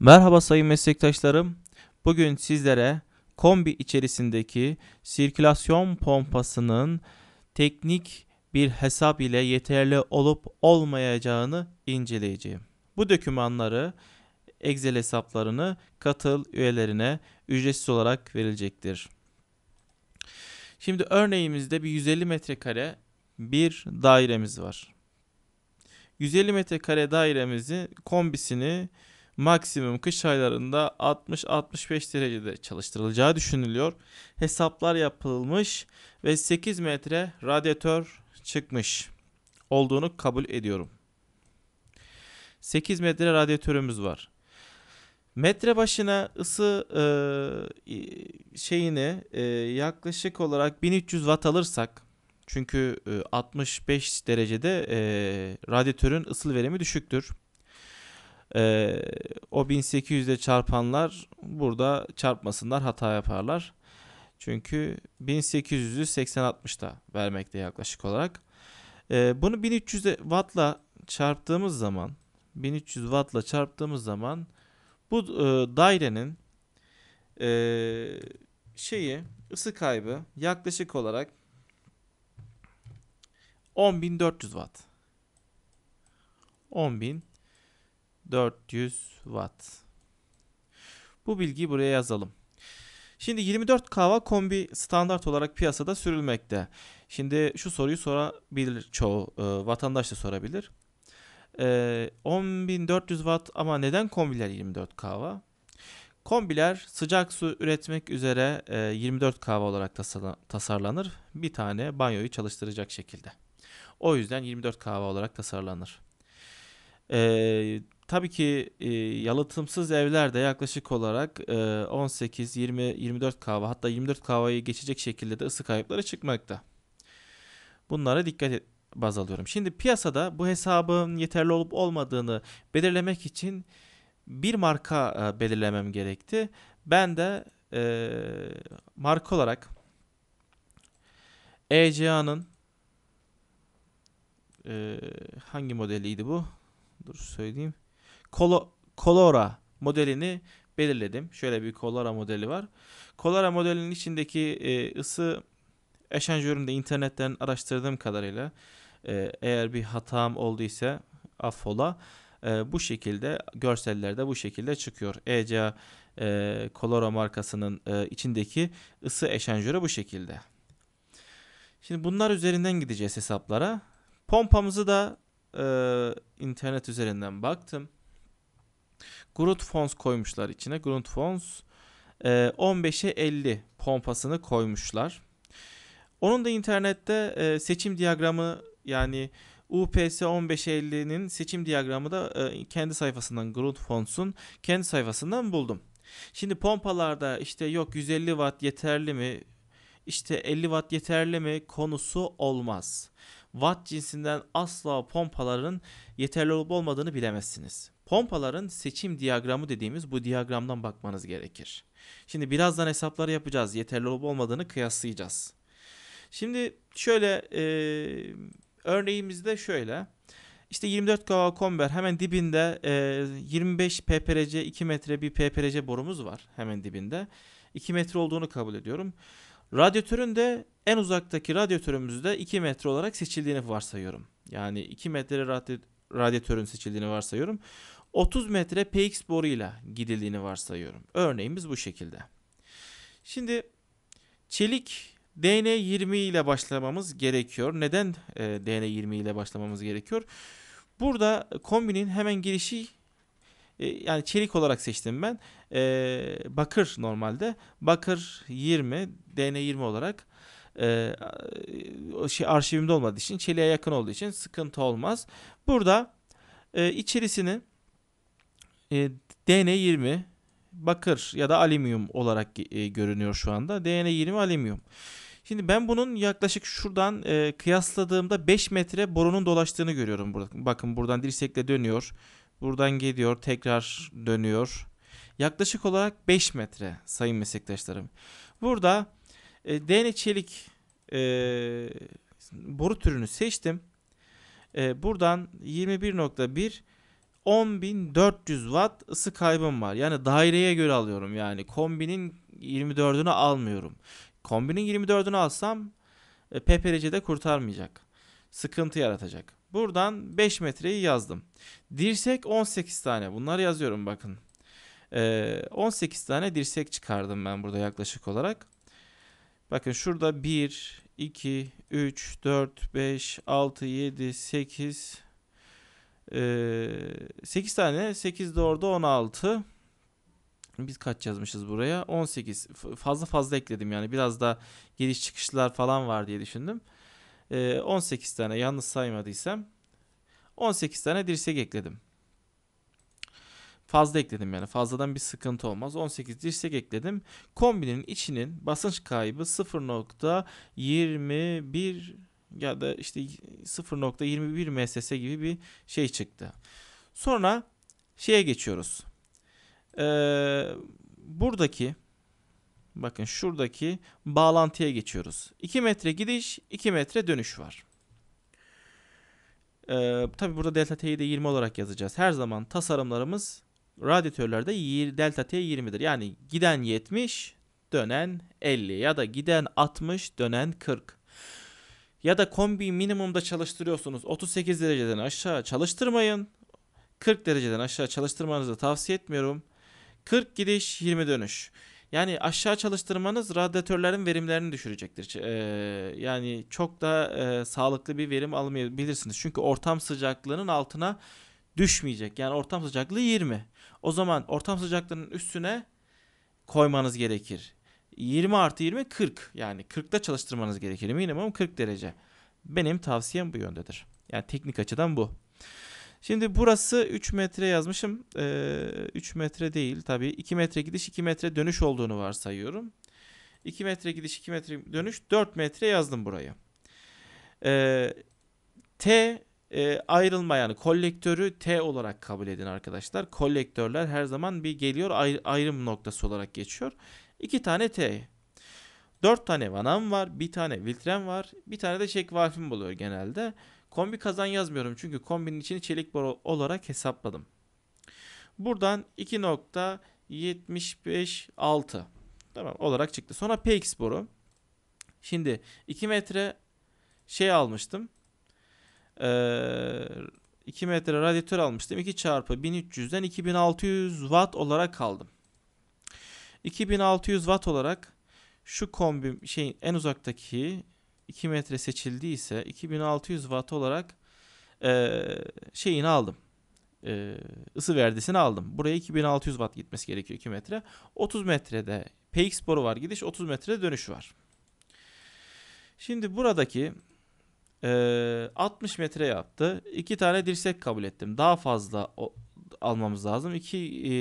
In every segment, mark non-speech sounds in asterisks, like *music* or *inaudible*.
Merhaba sayın meslektaşlarım. Bugün sizlere kombi içerisindeki sirkülasyon pompasının teknik bir hesap ile yeterli olup olmayacağını inceleyeceğim. Bu dokümanları Excel hesaplarını katıl üyelerine ücretsiz olarak verilecektir. Şimdi örneğimizde bir 150 metrekare bir dairemiz var. 150 metrekare dairemizi kombisini maksimum kış aylarında 60-65 derecede çalıştırılacağı düşünülüyor. Hesaplar yapılmış ve 8 metre radyatör çıkmış olduğunu kabul ediyorum. 8 metre radyatörümüz var. Metre başına ısı e, şeyini e, yaklaşık olarak 1300 watt alırsak çünkü e, 65 derecede e, radyatörün ısı verimi düşüktür. Ee, o 1800'e çarpanlar burada çarpmasınlar hata yaparlar. Çünkü 1800'ü 80-60'da vermekte yaklaşık olarak. Ee, bunu 1300 wattla çarptığımız zaman 1300 wattla çarptığımız zaman bu e, dairenin e, şeyi ısı kaybı yaklaşık olarak 10.400 watt. 10.400 400 watt. Bu bilgiyi buraya yazalım. Şimdi 24 kava kombi standart olarak piyasada sürülmekte. Şimdi şu soruyu sorabilir çoğu e, vatandaş da sorabilir. E, 10.400 watt ama neden kombiler 24 kava? Kombiler sıcak su üretmek üzere e, 24 kava olarak tasarlanır. Bir tane banyoyu çalıştıracak şekilde. O yüzden 24 kava olarak tasarlanır. E, Tabii ki e, yalıtımsız evlerde yaklaşık olarak e, 18, 20, 24 kahve hatta 24 kahvayı geçecek şekilde de ısı kayıpları çıkmakta. Bunlara dikkat et, baz alıyorum. Şimdi piyasada bu hesabın yeterli olup olmadığını belirlemek için bir marka e, belirlemem gerekti. Ben de e, marka olarak ECA'nın e, hangi modeliydi bu? Dur söyleyeyim. Colo Colora modelini belirledim. Şöyle bir Colora modeli var. Colora modelinin içindeki e, ısı eşanjöründe internetten araştırdığım kadarıyla e, eğer bir hatam olduysa affola e, bu şekilde görsellerde bu şekilde çıkıyor. ECA e, Colora markasının e, içindeki ısı eşanjörü bu şekilde. Şimdi bunlar üzerinden gideceğiz hesaplara. Pompamızı da e, internet üzerinden baktım. Grunt Fons koymuşlar içine. Grunt Fons e, 15'e 50 pompasını koymuşlar. Onun da internette e, seçim diyagramı yani UPS 1550'nin seçim diyagramı da e, kendi sayfasından Grunt Fonts'un kendi sayfasından buldum. Şimdi pompalarda işte yok 150 watt yeterli mi? İşte 50 watt yeterli mi konusu olmaz. Watt cinsinden asla pompaların yeterli olup olmadığını bilemezsiniz. Pompaların seçim diyagramı dediğimiz bu diyagramdan bakmanız gerekir. Şimdi birazdan hesapları yapacağız. Yeterli olup olmadığını kıyaslayacağız. Şimdi şöyle e, örneğimizde şöyle. İşte 24 kW komber hemen dibinde e, 25 pprc 2 metre bir pprc borumuz var hemen dibinde. 2 metre olduğunu kabul ediyorum. Radyatörün de en uzaktaki radyatörümüzde 2 metre olarak seçildiğini varsayıyorum. Yani 2 metre radyatörün seçildiğini varsayıyorum. 30 metre PX boruyla gidildiğini varsayıyorum. Örneğimiz bu şekilde. Şimdi çelik DN20 ile başlamamız gerekiyor. Neden e, DN20 ile başlamamız gerekiyor? Burada kombinin hemen girişi e, yani çelik olarak seçtim ben. E, bakır normalde. Bakır 20, DN20 olarak e, şey arşivimde olmadığı için çeliğe yakın olduğu için sıkıntı olmaz. Burada e, içerisini e, DN20 bakır ya da alüminyum olarak e, görünüyor şu anda. DN20 alüminyum. Şimdi ben bunun yaklaşık şuradan e, kıyasladığımda 5 metre borunun dolaştığını görüyorum. Burada. Bakın buradan dirsekle dönüyor. Buradan gidiyor, tekrar dönüyor. Yaklaşık olarak 5 metre sayın meslektaşlarım. Burada e, DN çelik e, boru türünü seçtim. E, buradan 21.1 10.400 watt ısı kaybım var. Yani daireye göre alıyorum yani. Kombinin 24'ünü almıyorum. Kombinin 24'ünü alsam e, de kurtarmayacak. Sıkıntı yaratacak. Buradan 5 metreyi yazdım. Dirsek 18 tane. Bunları yazıyorum bakın. 18 e, tane dirsek çıkardım ben burada yaklaşık olarak. Bakın şurada 1, 2, 3, 4, 5, 6, 7, 8, 8 ee, tane 8 de orada 16 biz kaç yazmışız buraya 18 fazla fazla ekledim yani biraz da giriş çıkışlar falan var diye düşündüm 18 ee, tane yalnız saymadıysam 18 tane dirsek ekledim fazla ekledim yani fazladan bir sıkıntı olmaz 18 dirsek ekledim kombinin içinin basınç kaybı 0.21 ya da işte 0.21 MSS gibi bir şey çıktı. Sonra şeye geçiyoruz. Ee, buradaki bakın şuradaki bağlantıya geçiyoruz. 2 metre gidiş 2 metre dönüş var. Ee, Tabi burada delta T'yi de 20 olarak yazacağız. Her zaman tasarımlarımız radyatörlerde delta T 20'dir. Yani giden 70 dönen 50 ya da giden 60 dönen 40. Ya da kombiyi minimumda çalıştırıyorsunuz. 38 dereceden aşağı çalıştırmayın. 40 dereceden aşağı çalıştırmanızı tavsiye etmiyorum. 40 gidiş 20 dönüş. Yani aşağı çalıştırmanız radyatörlerin verimlerini düşürecektir. Ee, yani çok da e, sağlıklı bir verim almayabilirsiniz. Çünkü ortam sıcaklığının altına düşmeyecek. Yani ortam sıcaklığı 20. O zaman ortam sıcaklığının üstüne koymanız gerekir. 20 artı 20 40. Yani 40'da çalıştırmanız gerekir. Minimum 40 derece. Benim tavsiyem bu yöndedir. Yani teknik açıdan bu. Şimdi burası 3 metre yazmışım. Ee, 3 metre değil tabii. 2 metre gidiş 2 metre dönüş olduğunu varsayıyorum. 2 metre gidiş 2 metre dönüş 4 metre yazdım burayı. Ee, T e, ayrılma yani kolektörü T olarak kabul edin arkadaşlar. Kolektörler her zaman bir geliyor ayr ayrım noktası olarak geçiyor. 2 tane T. 4 tane vanam var. 1 tane filtrem var. 1 tane de çek valfim oluyor genelde. Kombi kazan yazmıyorum çünkü kombinin içini çelik boru olarak hesapladım. Buradan 2.756 tamam olarak çıktı. Sonra PX boru. Şimdi 2 metre şey almıştım. Ee, 2 metre radyatör almıştım. 2 çarpı 1300'den 2600 watt olarak kaldım. 2600 watt olarak şu kombi şeyin en uzaktaki 2 metre seçildiyse 2600 watt olarak e, şeyini aldım. E, ısı verdisini aldım. Buraya 2600 watt gitmesi gerekiyor 2 metre. 30 metrede PX boru var gidiş 30 metrede dönüş var. Şimdi buradaki e, 60 metre yaptı. 2 tane dirsek kabul ettim. Daha fazla o, almamız lazım. İki e,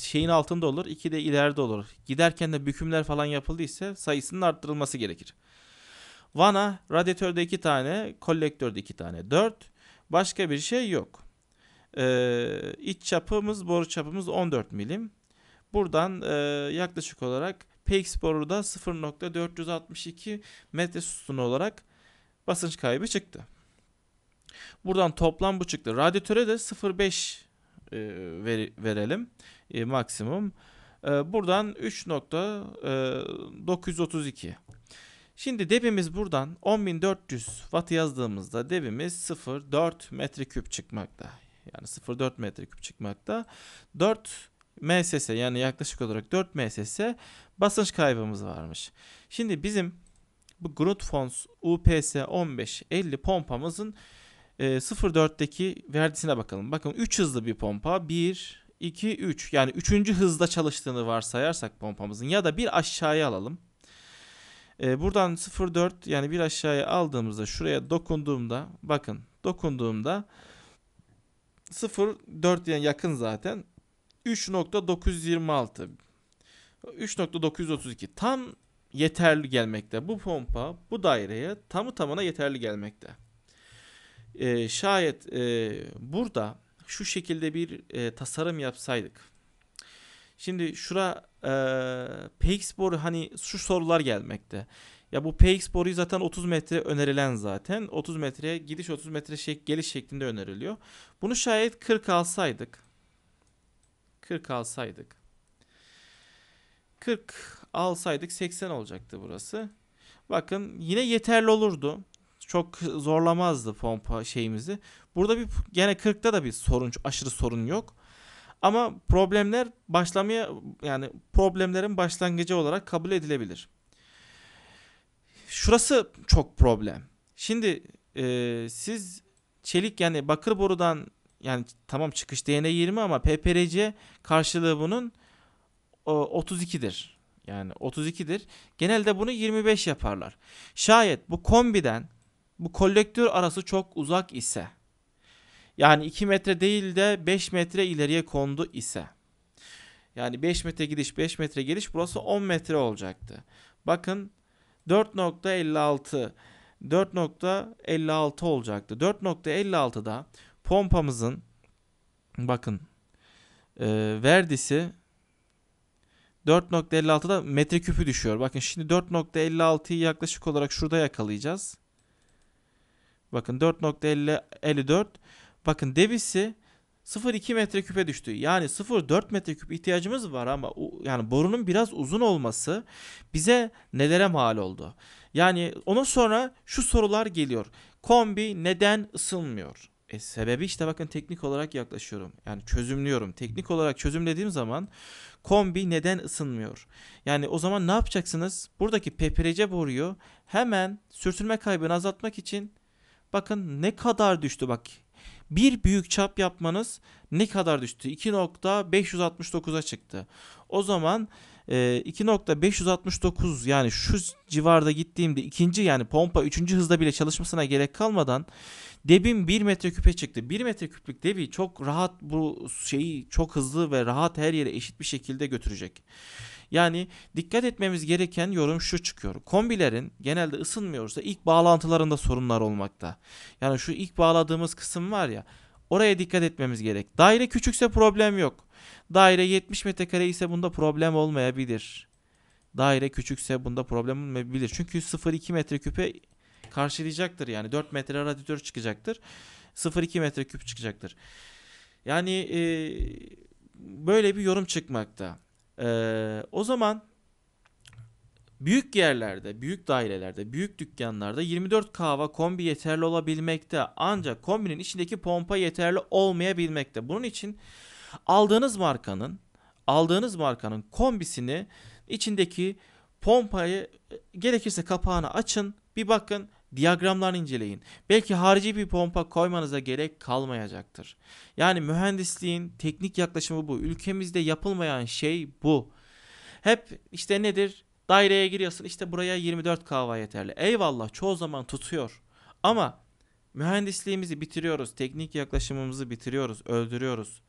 şeyin altında olur, iki de ileride olur. Giderken de bükümler falan yapıldıysa sayısının arttırılması gerekir. Vana radyatörde iki tane, kolektörde iki tane. dört. Başka bir şey yok. Ee, iç çapımız, boru çapımız 14 milim. Buradan e, yaklaşık olarak PX boruda 0.462 metre sütunu olarak basınç kaybı çıktı. Buradan toplam bu çıktı. Radyatöre de 0.5 e, ver, verelim e, maksimum. E, buradan 3.932. E, Şimdi debimiz buradan 10.400 watt yazdığımızda debimiz 0.4 metreküp çıkmakta. Yani 0.4 metreküp çıkmakta. 4 MSS yani yaklaşık olarak 4 MSS basınç kaybımız varmış. Şimdi bizim bu Grundfos UPS 1550 pompamızın e, ee, 04'teki verdisine bakalım. Bakın 3 hızlı bir pompa. 1, 2, 3. Yani 3. hızda çalıştığını varsayarsak pompamızın ya da bir aşağıya alalım. E, buradan 0.4 yani bir aşağıya aldığımızda şuraya dokunduğumda bakın dokunduğumda 0.4 yani yakın zaten 3.926 3.932 tam yeterli gelmekte. Bu pompa bu daireye tamı tamına yeterli gelmekte. E, şayet e, burada şu şekilde bir e, tasarım yapsaydık. Şimdi şura e, PX boru hani şu sorular gelmekte. Ya bu PX boruyu zaten 30 metre önerilen zaten. 30 metre gidiş 30 metre şek geliş şeklinde öneriliyor. Bunu şayet 40 alsaydık. 40 alsaydık. 40 alsaydık 80 olacaktı burası. Bakın yine yeterli olurdu çok zorlamazdı pompa şeyimizi. Burada bir gene 40'ta da bir sorun aşırı sorun yok. Ama problemler başlamaya yani problemlerin başlangıcı olarak kabul edilebilir. Şurası çok problem. Şimdi e, siz çelik yani bakır borudan yani tamam çıkış DNA 20 ama PPRC karşılığı bunun e, 32'dir. Yani 32'dir. Genelde bunu 25 yaparlar. Şayet bu kombiden bu kolektör arası çok uzak ise yani 2 metre değil de 5 metre ileriye kondu ise yani 5 metre gidiş 5 metre geliş burası 10 metre olacaktı. Bakın 4.56 4.56 olacaktı. 4.56'da pompamızın bakın e, verdisi 4.56'da metreküpü düşüyor. Bakın şimdi 4.56'yı yaklaşık olarak şurada yakalayacağız. Bakın 4.54 bakın devisi 0.2 metreküpe düştü. Yani 0.4 metreküp ihtiyacımız var ama yani borunun biraz uzun olması bize nelere mal oldu? Yani ondan sonra şu sorular geliyor. Kombi neden ısınmıyor? E sebebi işte bakın teknik olarak yaklaşıyorum. Yani çözümlüyorum. Teknik olarak çözümlediğim zaman kombi neden ısınmıyor? Yani o zaman ne yapacaksınız? Buradaki PPRC boruyu hemen sürtünme kaybını azaltmak için Bakın ne kadar düştü bak. Bir büyük çap yapmanız ne kadar düştü? 2.569'a çıktı. O zaman e, 2.569 yani şu civarda gittiğimde ikinci yani pompa üçüncü hızda bile çalışmasına gerek kalmadan debim 1 metreküpe çıktı. 1 metreküplük debi çok rahat bu şeyi çok hızlı ve rahat her yere eşit bir şekilde götürecek. Yani dikkat etmemiz gereken yorum şu çıkıyor. Kombilerin genelde ısınmıyorsa ilk bağlantılarında sorunlar olmakta. Yani şu ilk bağladığımız kısım var ya oraya dikkat etmemiz gerek. Daire küçükse problem yok. Daire 70 metrekare ise bunda problem olmayabilir. Daire küçükse bunda problem olmayabilir. Çünkü 0,2 metreküpe karşılayacaktır yani 4 metre radyatör çıkacaktır. 0,2 metreküp çıkacaktır. Yani e, böyle bir yorum çıkmakta. Ee, o zaman büyük yerlerde, büyük dairelerde, büyük dükkanlarda 24 kava kombi yeterli olabilmekte. Ancak kombinin içindeki pompa yeterli olmayabilmekte. Bunun için aldığınız markanın aldığınız markanın kombisini içindeki pompayı e, gerekirse kapağını açın bir bakın Diyagramlar inceleyin. Belki harici bir pompa koymanıza gerek kalmayacaktır. Yani mühendisliğin teknik yaklaşımı bu. Ülkemizde yapılmayan şey bu. Hep işte nedir? Daireye giriyorsun işte buraya 24 kava yeterli. Eyvallah çoğu zaman tutuyor. Ama mühendisliğimizi bitiriyoruz. Teknik yaklaşımımızı bitiriyoruz. Öldürüyoruz.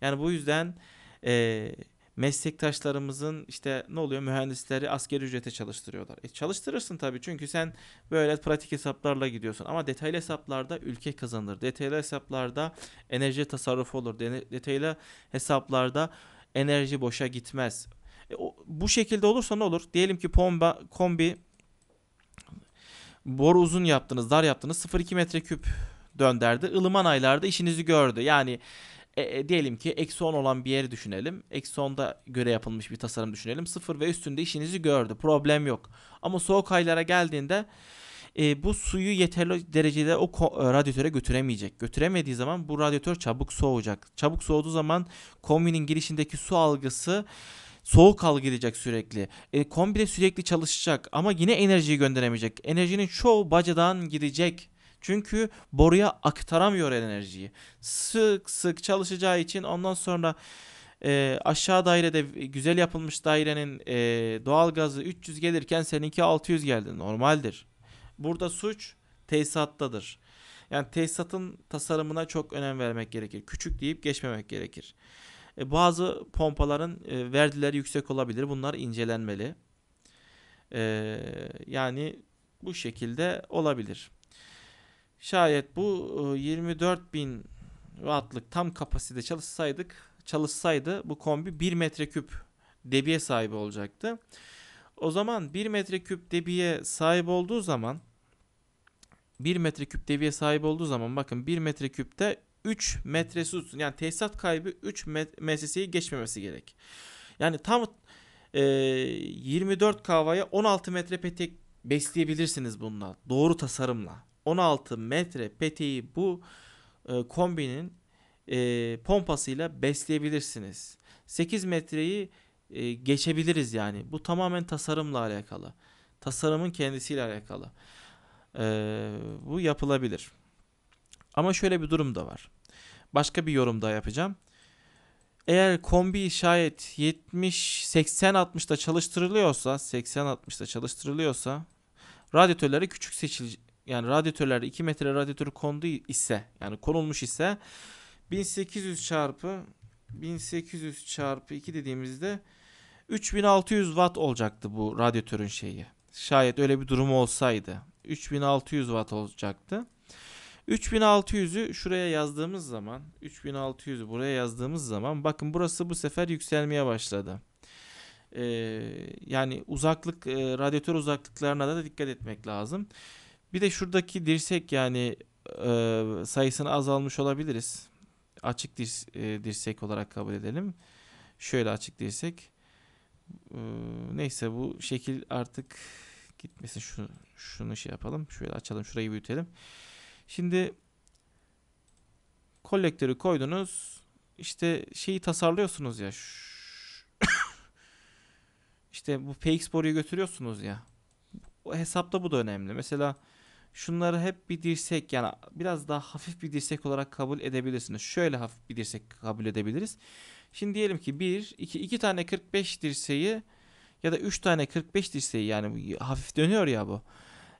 Yani bu yüzden eee meslektaşlarımızın işte ne oluyor mühendisleri askeri ücrete çalıştırıyorlar. E çalıştırırsın tabii çünkü sen böyle pratik hesaplarla gidiyorsun ama detaylı hesaplarda ülke kazanır. Detaylı hesaplarda enerji tasarrufu olur. Detaylı hesaplarda enerji boşa gitmez. E, o, bu şekilde olursa ne olur? Diyelim ki pomba, kombi boru uzun yaptınız, dar yaptınız. 0,2 metreküp dönderdi. Ilıman aylarda işinizi gördü. Yani e, e, diyelim ki eksi 10 olan bir yeri düşünelim. Eksi 10'da göre yapılmış bir tasarım düşünelim. sıfır ve üstünde işinizi gördü. Problem yok. Ama soğuk aylara geldiğinde e, bu suyu yeterli derecede o e, radyatöre götüremeyecek. Götüremediği zaman bu radyatör çabuk soğuyacak. Çabuk soğuduğu zaman kombinin girişindeki su algısı soğuk algılayacak sürekli. E, kombi de sürekli çalışacak ama yine enerjiyi gönderemeyecek. Enerjinin çoğu bacadan gidecek. Çünkü boruya aktaramıyor enerjiyi. Sık sık çalışacağı için ondan sonra e, aşağı dairede güzel yapılmış dairenin e, doğal gazı 300 gelirken seninki 600 geldi. Normaldir. Burada suç tesisattadır. Yani tesisatın tasarımına çok önem vermek gerekir. Küçük deyip geçmemek gerekir. E, bazı pompaların e, verdileri yüksek olabilir. Bunlar incelenmeli. E, yani bu şekilde olabilir. Şayet bu 24 ıı, bin wattlık tam kapasite çalışsaydık çalışsaydı bu kombi 1 metreküp debiye sahibi olacaktı. O zaman 1 metreküp debiye sahip olduğu zaman 1 metreküp debiye sahip olduğu zaman bakın 1 metreküpte 3 metre su yani tesisat kaybı 3 mesleği geçmemesi gerek. Yani tam e, 24 kavaya 16 metre petek besleyebilirsiniz bununla. Doğru tasarımla. 16 metre peteği bu e, kombinin e, pompasıyla besleyebilirsiniz. 8 metreyi e, geçebiliriz yani. Bu tamamen tasarımla alakalı. Tasarımın kendisiyle alakalı. E, bu yapılabilir. Ama şöyle bir durum da var. Başka bir yorum daha yapacağım. Eğer kombi şayet 70 80 60'da çalıştırılıyorsa, 80 60'da çalıştırılıyorsa radyatörleri küçük seçil yani radyatörlerde 2 metre radyatörü kondu ise yani konulmuş ise 1800 çarpı 1800 çarpı 2 dediğimizde 3600 watt olacaktı bu radyatörün şeyi. Şayet öyle bir durumu olsaydı 3600 watt olacaktı. 3600'ü şuraya yazdığımız zaman 3600'ü buraya yazdığımız zaman bakın burası bu sefer yükselmeye başladı. Ee, yani uzaklık e, radyatör uzaklıklarına da dikkat etmek lazım. Bir de şuradaki dirsek yani e, sayısını azalmış olabiliriz. Açık dir e, dirsek olarak kabul edelim. Şöyle açık dirsek. E, neyse bu şekil artık gitmesin. şunu şunu şey yapalım. Şöyle açalım. Şurayı büyütelim. Şimdi kolektörü koydunuz. İşte şeyi tasarlıyorsunuz ya. *coughs* işte bu px boruyu götürüyorsunuz ya. O hesapta bu da önemli. Mesela şunları hep bir dirsek yani biraz daha hafif bir dirsek olarak kabul edebilirsiniz. Şöyle hafif bir dirsek kabul edebiliriz. Şimdi diyelim ki 1, 2, 2 tane 45 dirseği ya da 3 tane 45 dirseği yani hafif dönüyor ya bu.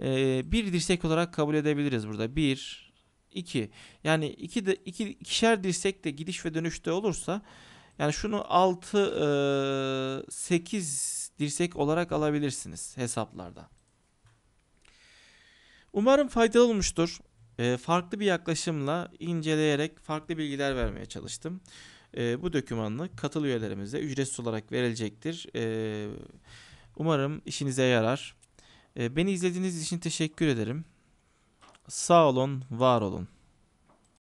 Ee, bir dirsek olarak kabul edebiliriz burada. 1, 2 yani 2 de 2 iki, ikişer dirsek de gidiş ve dönüşte olursa yani şunu 6 8 e, dirsek olarak alabilirsiniz hesaplarda. Umarım faydalı olmuştur. E, farklı bir yaklaşımla inceleyerek farklı bilgiler vermeye çalıştım. E, bu dokümanlı katıl üyelerimize ücretsiz olarak verilecektir. E, umarım işinize yarar. E, beni izlediğiniz için teşekkür ederim. Sağ olun, var olun.